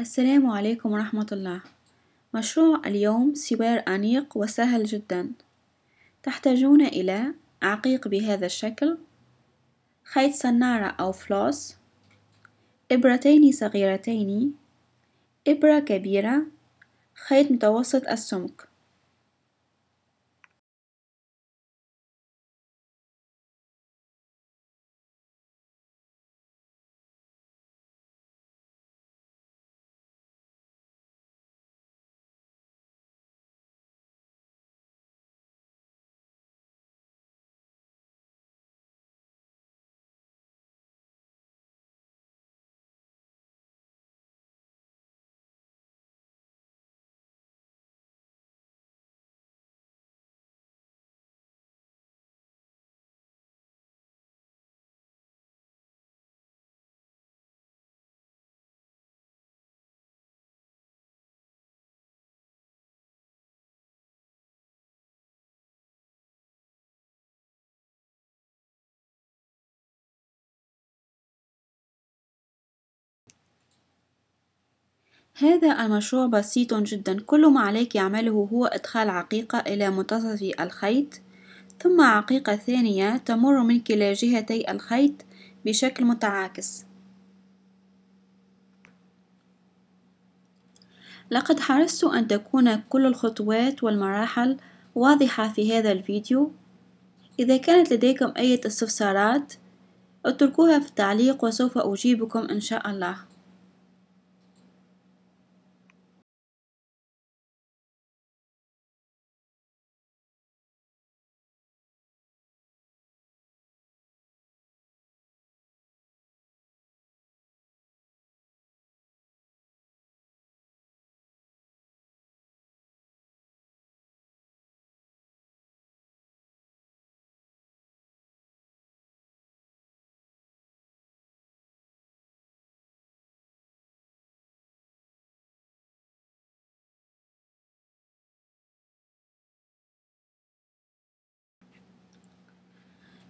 السلام عليكم ورحمة الله مشروع اليوم سوار أنيق وسهل جدا تحتاجون إلى عقيق بهذا الشكل خيط صنارة أو فلوس إبرتين صغيرتين إبرة كبيرة خيط متوسط السمك هذا المشروع بسيط جدا كل ما عليك عمله هو إدخال عقيقة إلى منتصف الخيط ثم عقيقة ثانية تمر من كلا جهتي الخيط بشكل متعاكس لقد حرصت أن تكون كل الخطوات والمراحل واضحة في هذا الفيديو إذا كانت لديكم أي استفسارات اتركوها في التعليق وسوف أجيبكم إن شاء الله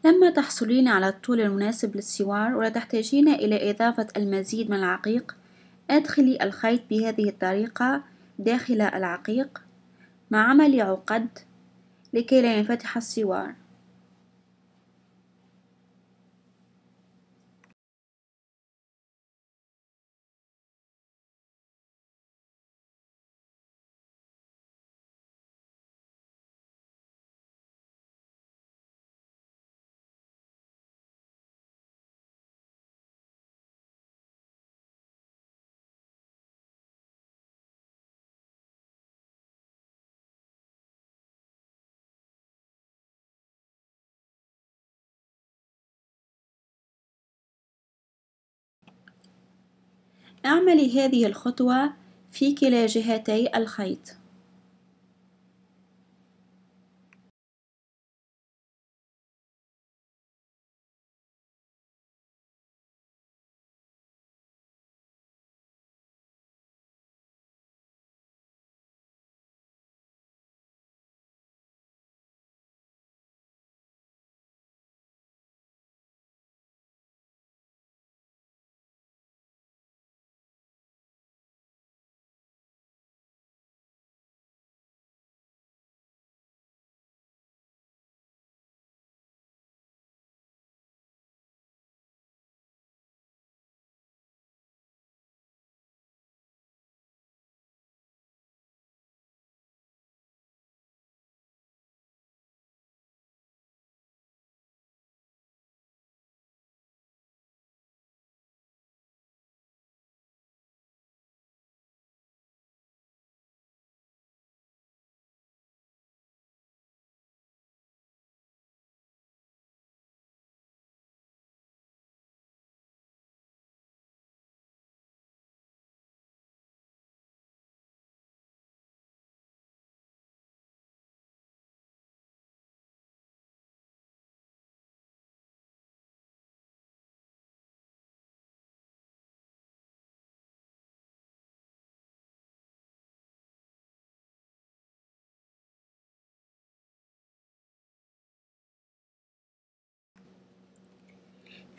لما تحصلين على الطول المناسب للسوار ولا تحتاجين إلى إضافة المزيد من العقيق أدخلي الخيط بهذه الطريقة داخل العقيق مع عمل عقد لكي لا ينفتح السوار اعملي هذه الخطوة في كلا جهتي الخيط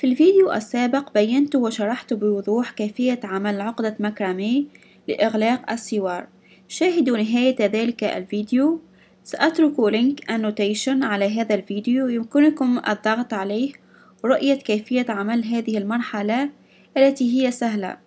في الفيديو السابق بينت وشرحت بوضوح كيفية عمل عقدة مكرمي لإغلاق السوار شاهدوا نهاية ذلك الفيديو سأترك لينك النوتيشن على هذا الفيديو يمكنكم الضغط عليه ورؤية كيفية عمل هذه المرحلة التي هي سهلة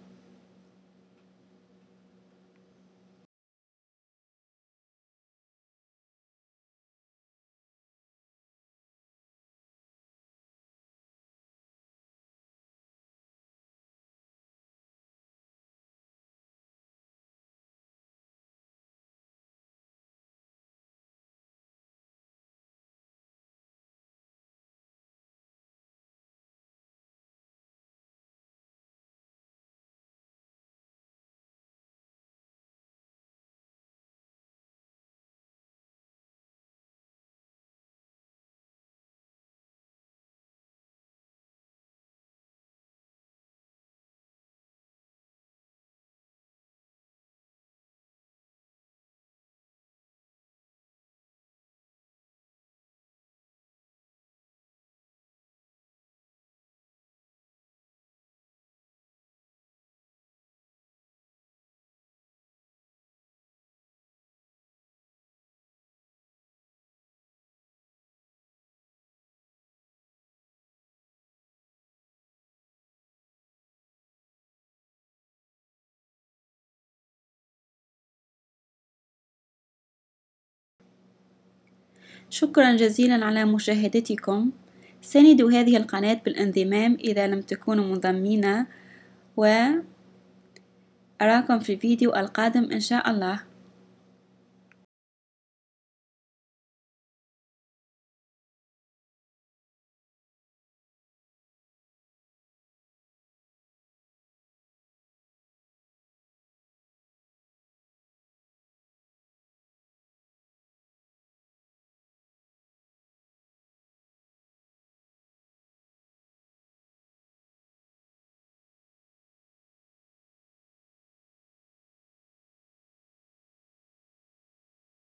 شكرا جزيلا على مشاهدتكم ساندوا هذه القناة بالانضمام إذا لم تكونوا منضمين و أراكم في الفيديو القادم إن شاء الله